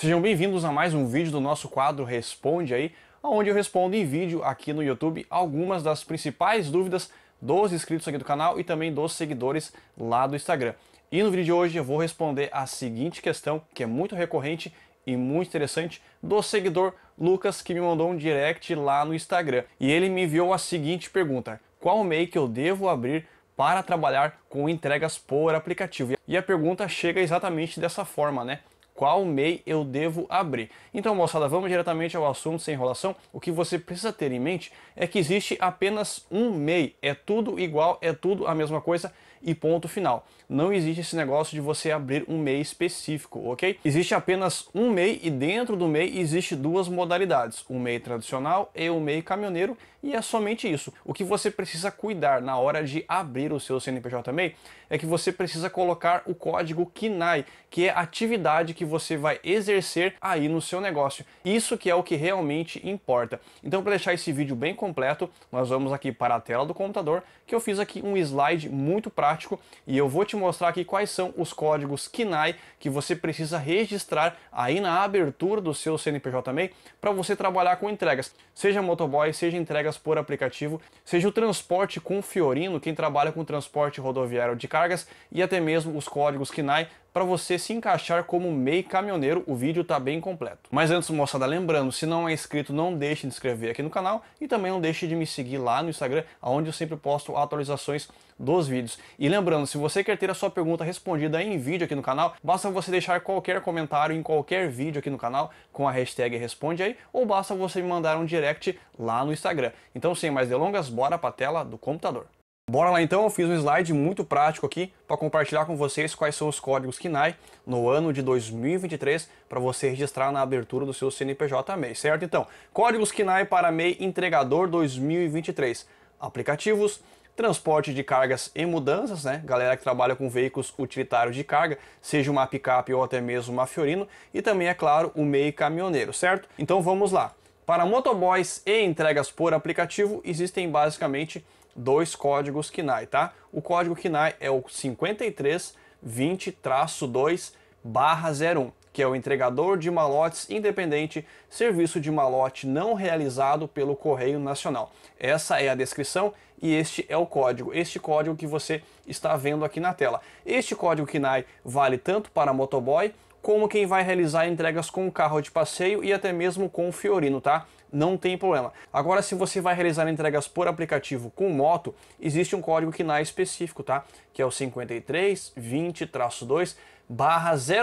Sejam bem-vindos a mais um vídeo do nosso quadro Responde Aí, onde eu respondo em vídeo aqui no YouTube algumas das principais dúvidas dos inscritos aqui do canal e também dos seguidores lá do Instagram. E no vídeo de hoje eu vou responder a seguinte questão, que é muito recorrente e muito interessante, do seguidor Lucas, que me mandou um direct lá no Instagram. E ele me enviou a seguinte pergunta, qual MEI que eu devo abrir para trabalhar com entregas por aplicativo? E a pergunta chega exatamente dessa forma, né? qual MEI eu devo abrir. Então, moçada, vamos diretamente ao assunto sem enrolação. O que você precisa ter em mente é que existe apenas um MEI, é tudo igual, é tudo a mesma coisa e ponto final. Não existe esse negócio de você abrir um MEI específico, ok? Existe apenas um MEI e dentro do MEI existe duas modalidades, o MEI tradicional e o MEI caminhoneiro, e é somente isso. O que você precisa cuidar na hora de abrir o seu CNPJ MEI é que você precisa colocar o código KINAI, que é a atividade que você vai exercer aí no seu negócio. Isso que é o que realmente importa. Então, para deixar esse vídeo bem completo, nós vamos aqui para a tela do computador, que eu fiz aqui um slide muito prático prático e eu vou te mostrar aqui quais são os códigos KINAI que você precisa registrar aí na abertura do seu CNPJ também para você trabalhar com entregas, seja motoboy, seja entregas por aplicativo, seja o transporte com Fiorino, quem trabalha com transporte rodoviário de cargas e até mesmo os códigos KINAI para você se encaixar como meio caminhoneiro, o vídeo está bem completo. Mas antes, moçada, lembrando, se não é inscrito, não deixe de se inscrever aqui no canal e também não deixe de me seguir lá no Instagram, onde eu sempre posto atualizações dos vídeos. E lembrando, se você quer ter a sua pergunta respondida em vídeo aqui no canal, basta você deixar qualquer comentário em qualquer vídeo aqui no canal com a hashtag responde aí, ou basta você me mandar um direct lá no Instagram. Então, sem mais delongas, bora para a tela do computador. Bora lá então, eu fiz um slide muito prático aqui para compartilhar com vocês quais são os códigos KINAI no ano de 2023 para você registrar na abertura do seu CNPJ MEI, certo? Então, códigos KINAI para MEI Entregador 2023, aplicativos, transporte de cargas e mudanças, né? Galera que trabalha com veículos utilitários de carga, seja uma picape ou até mesmo uma Fiorino, e também, é claro, o MEI caminhoneiro, certo? Então vamos lá. Para motoboys e entregas por aplicativo, existem basicamente dois códigos KINAI, tá? O código KINAI é o 5320-2-01, que é o entregador de malotes independente, serviço de malote não realizado pelo Correio Nacional. Essa é a descrição e este é o código, este código que você está vendo aqui na tela. Este código KINAI vale tanto para motoboy como quem vai realizar entregas com carro de passeio e até mesmo com Fiorino, tá? Não tem problema. Agora, se você vai realizar entregas por aplicativo com moto, existe um código que não é específico, tá? Que é o 5320-2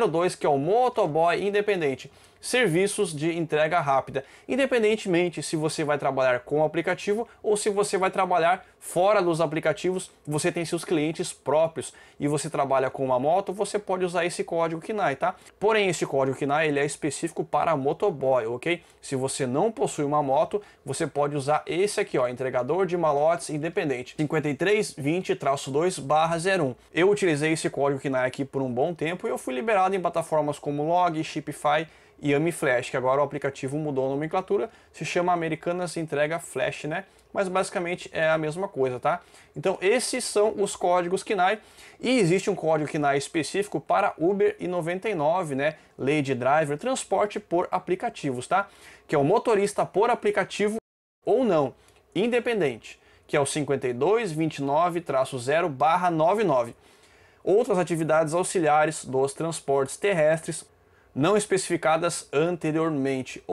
02, que é o motoboy independente. Serviços de entrega rápida, independentemente se você vai trabalhar com aplicativo ou se você vai trabalhar Fora dos aplicativos, você tem seus clientes próprios e você trabalha com uma moto, você pode usar esse código KINAI, tá? Porém, esse código KINAI ele é específico para motoboy, ok? Se você não possui uma moto, você pode usar esse aqui, ó, entregador de malotes independente, 5320-2-01. Eu utilizei esse código KINAI aqui por um bom tempo e eu fui liberado em plataformas como Log, Shopify, e AmiFlash, que agora o aplicativo mudou a nomenclatura, se chama Americanas Entrega Flash, né? Mas basicamente é a mesma coisa coisa, tá? Então esses são os códigos KNAI e existe um código KNAI específico para Uber e 99, né? Lady Driver, transporte por aplicativos, tá? Que é o motorista por aplicativo ou não, independente, que é o 5229-0/99. Outras atividades auxiliares dos transportes terrestres não especificadas anteriormente.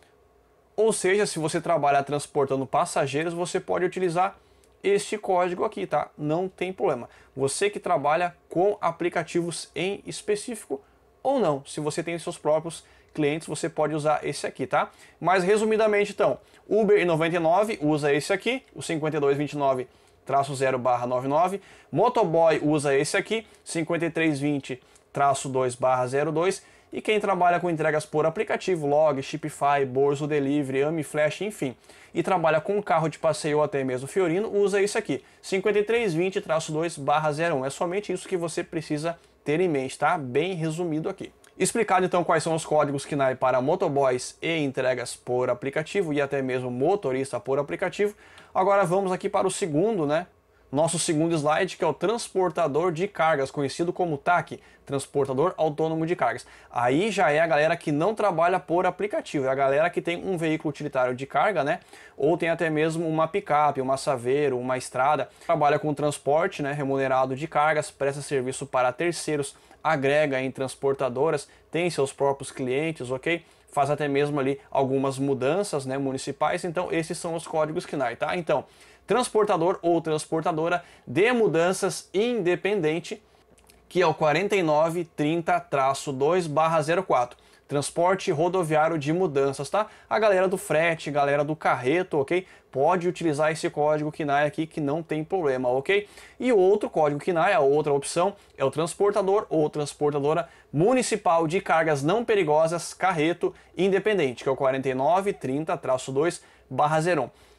Ou seja, se você trabalhar transportando passageiros, você pode utilizar este código aqui, tá? Não tem problema. Você que trabalha com aplicativos em específico ou não, se você tem seus próprios clientes, você pode usar esse aqui, tá? Mas resumidamente, então, Uber e 99 usa esse aqui, o 5229 traço 0 barra 99, Motoboy usa esse aqui, 5320 traço 2 barra 02, e quem trabalha com entregas por aplicativo, Log, Shipify, Borzo Delivery, AmiFlash, enfim, e trabalha com carro de passeio ou até mesmo Fiorino, usa isso aqui, 5320-2/01. É somente isso que você precisa ter em mente, tá? Bem resumido aqui. Explicado então quais são os códigos nai para motoboys e entregas por aplicativo e até mesmo motorista por aplicativo. Agora vamos aqui para o segundo, né, nosso segundo slide, que é o transportador de cargas, conhecido como TAC, transportador autônomo de cargas. Aí já é a galera que não trabalha por aplicativo, é a galera que tem um veículo utilitário de carga, né? Ou tem até mesmo uma picape, uma saveiro, uma estrada. Trabalha com transporte, né, remunerado de cargas, presta serviço para terceiros, agrega em transportadoras, tem seus próprios clientes, ok? Faz até mesmo ali algumas mudanças, né, municipais. Então esses são os códigos KNAI, tá? Então, transportador ou transportadora de mudanças independente, que é o 4930-2-04. Transporte rodoviário de mudanças, tá? A galera do frete, galera do carreto, ok? Pode utilizar esse código KINAI aqui que não tem problema, ok? E o outro código KINAI, a outra opção, é o transportador ou transportadora municipal de cargas não perigosas, carreto independente, que é o 4930-2 01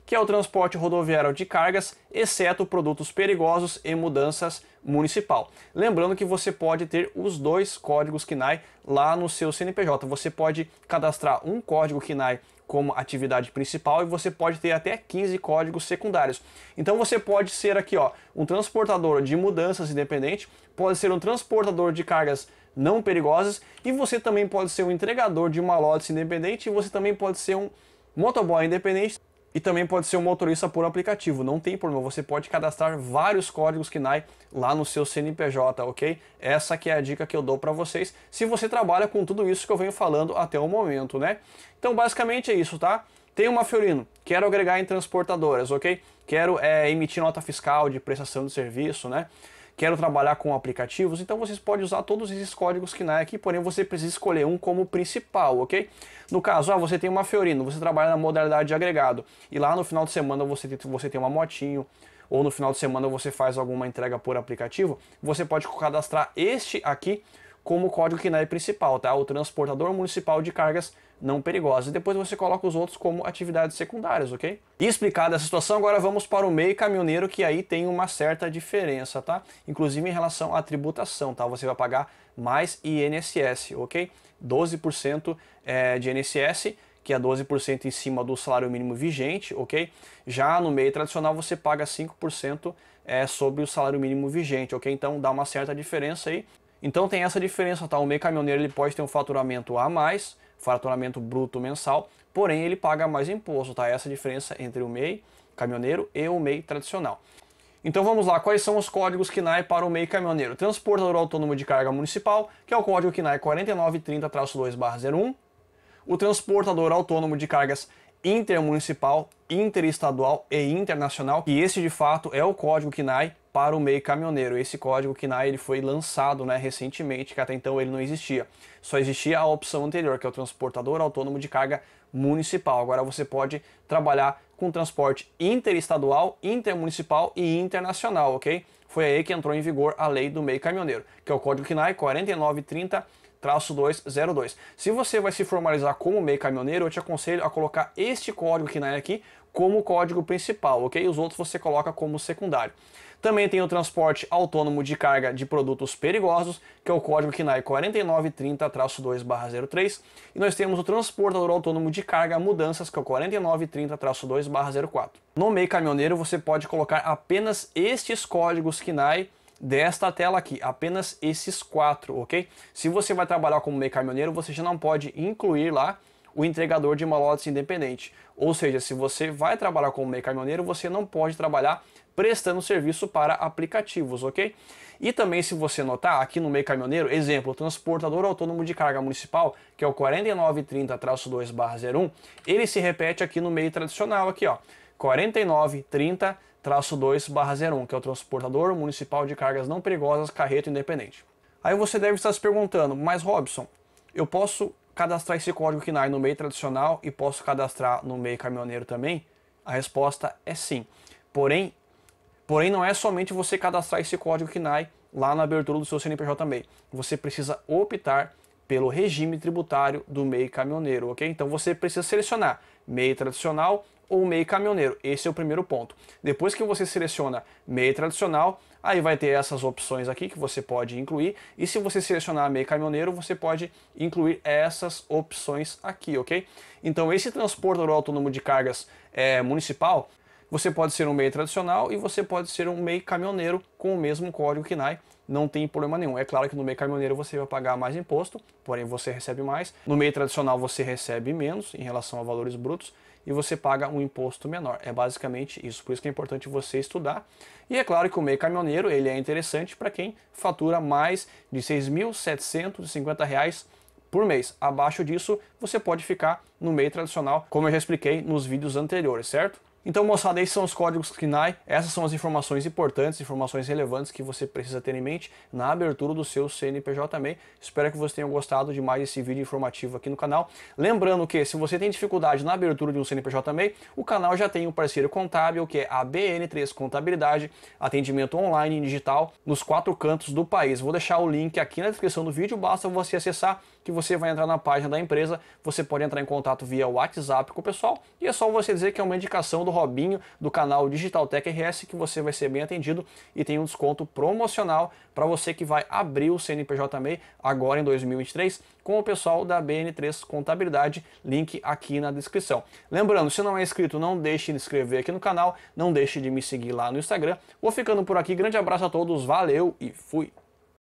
que é o transporte rodoviário de cargas, exceto produtos perigosos e mudanças municipal. Lembrando que você pode ter os dois códigos KINAI lá no seu CNPJ. Você pode cadastrar um código KINAI como atividade principal e você pode ter até 15 códigos secundários. Então você pode ser aqui, ó, um transportador de mudanças independente, pode ser um transportador de cargas não perigosas e você também pode ser um entregador de uma malotes independente e você também pode ser um motoboy independente e também pode ser um motorista por aplicativo, não tem problema, você pode cadastrar vários códigos KNAI lá no seu CNPJ, ok? Essa que é a dica que eu dou para vocês, se você trabalha com tudo isso que eu venho falando até o momento, né? Então basicamente é isso, tá? Tem uma Fiorino, quero agregar em transportadoras, ok? Quero é, emitir nota fiscal de prestação de serviço, né? quero trabalhar com aplicativos, então vocês podem usar todos esses códigos que é aqui, porém você precisa escolher um como principal, ok? No caso, ah, você tem uma Fiorino, você trabalha na modalidade de agregado, e lá no final de semana você tem, você tem uma motinho, ou no final de semana você faz alguma entrega por aplicativo, você pode cadastrar este aqui como código KINAI é principal, tá? O transportador municipal de cargas não perigosas. E depois você coloca os outros como atividades secundárias, ok? E explicada essa situação, agora vamos para o meio caminhoneiro, que aí tem uma certa diferença, tá? Inclusive em relação à tributação, tá? Você vai pagar mais INSS, ok? 12% é, de INSS que é 12% em cima do salário mínimo vigente, ok? Já no meio tradicional você paga 5% é, sobre o salário mínimo vigente, ok? Então dá uma certa diferença aí. Então tem essa diferença, tá? O meio caminhoneiro ele pode ter um faturamento a mais, faturamento bruto mensal, porém ele paga mais imposto, tá? Essa é a diferença entre o MEI caminhoneiro e o MEI tradicional. Então vamos lá, quais são os códigos KNAI para o MEI caminhoneiro? Transportador Autônomo de Carga Municipal, que é o código KNAI 4930-2-01. O Transportador Autônomo de Cargas intermunicipal, interestadual e internacional, e esse de fato é o código nai para o meio caminhoneiro. Esse código nai ele foi lançado né, recentemente, que até então ele não existia. Só existia a opção anterior, que é o transportador autônomo de carga municipal. Agora você pode trabalhar com transporte interestadual, intermunicipal e internacional, ok? Foi aí que entrou em vigor a lei do meio caminhoneiro, que é o código nai 4930 traço 202. Se você vai se formalizar como meio caminhoneiro, eu te aconselho a colocar este código que nai aqui como código principal, ok? Os outros você coloca como secundário. Também tem o transporte autônomo de carga de produtos perigosos, que é o código KNAI 4930-2-03. E nós temos o transportador autônomo de carga mudanças, que é o 4930-2-04. No meio caminhoneiro, você pode colocar apenas estes códigos nai desta tela aqui, apenas esses quatro, ok? Se você vai trabalhar como meio caminhoneiro, você já não pode incluir lá o entregador de malotes independente. Ou seja, se você vai trabalhar como meio caminhoneiro, você não pode trabalhar prestando serviço para aplicativos, ok? E também se você notar aqui no meio caminhoneiro, exemplo, transportador autônomo de carga municipal, que é o 4930-2/01, ele se repete aqui no meio tradicional aqui, ó. 4930 traço 2 barra 01, que é o transportador municipal de cargas não perigosas carreto independente. Aí você deve estar se perguntando, mas Robson, eu posso cadastrar esse código KNAI no meio tradicional e posso cadastrar no meio caminhoneiro também? A resposta é sim. Porém, porém não é somente você cadastrar esse código KNAI lá na abertura do seu CNPJ também. Você precisa optar pelo regime tributário do meio caminhoneiro, ok? Então você precisa selecionar meio tradicional ou meio caminhoneiro. Esse é o primeiro ponto. Depois que você seleciona meio tradicional, aí vai ter essas opções aqui que você pode incluir. E se você selecionar meio caminhoneiro, você pode incluir essas opções aqui, ok? Então esse transportador autônomo de cargas é, municipal, você pode ser um meio tradicional e você pode ser um meio caminhoneiro com o mesmo código KNAI não tem problema nenhum. É claro que no meio caminhoneiro você vai pagar mais imposto, porém você recebe mais. No meio tradicional você recebe menos em relação a valores brutos e você paga um imposto menor. É basicamente isso, por isso que é importante você estudar. E é claro que o meio caminhoneiro ele é interessante para quem fatura mais de R$ 6.750 por mês. Abaixo disso, você pode ficar no meio tradicional, como eu já expliquei nos vídeos anteriores, certo? Então, moçada, esses são os códigos CNAE, essas são as informações importantes, informações relevantes que você precisa ter em mente na abertura do seu CNPJ também. Espero que vocês tenham gostado de mais esse vídeo informativo aqui no canal. Lembrando que se você tem dificuldade na abertura de um CNPJ também, o canal já tem um parceiro contábil que é a BN3 Contabilidade, atendimento online e digital nos quatro cantos do país. Vou deixar o link aqui na descrição do vídeo, basta você acessar que você vai entrar na página da empresa, você pode entrar em contato via WhatsApp com o pessoal e é só você dizer que é uma indicação do Robinho do canal Digital Tech RS que você vai ser bem atendido e tem um desconto promocional para você que vai abrir o CNPJ MEI agora em 2023 com o pessoal da BN3 Contabilidade, link aqui na descrição. Lembrando, se não é inscrito, não deixe de se inscrever aqui no canal, não deixe de me seguir lá no Instagram. Vou ficando por aqui, grande abraço a todos, valeu e fui!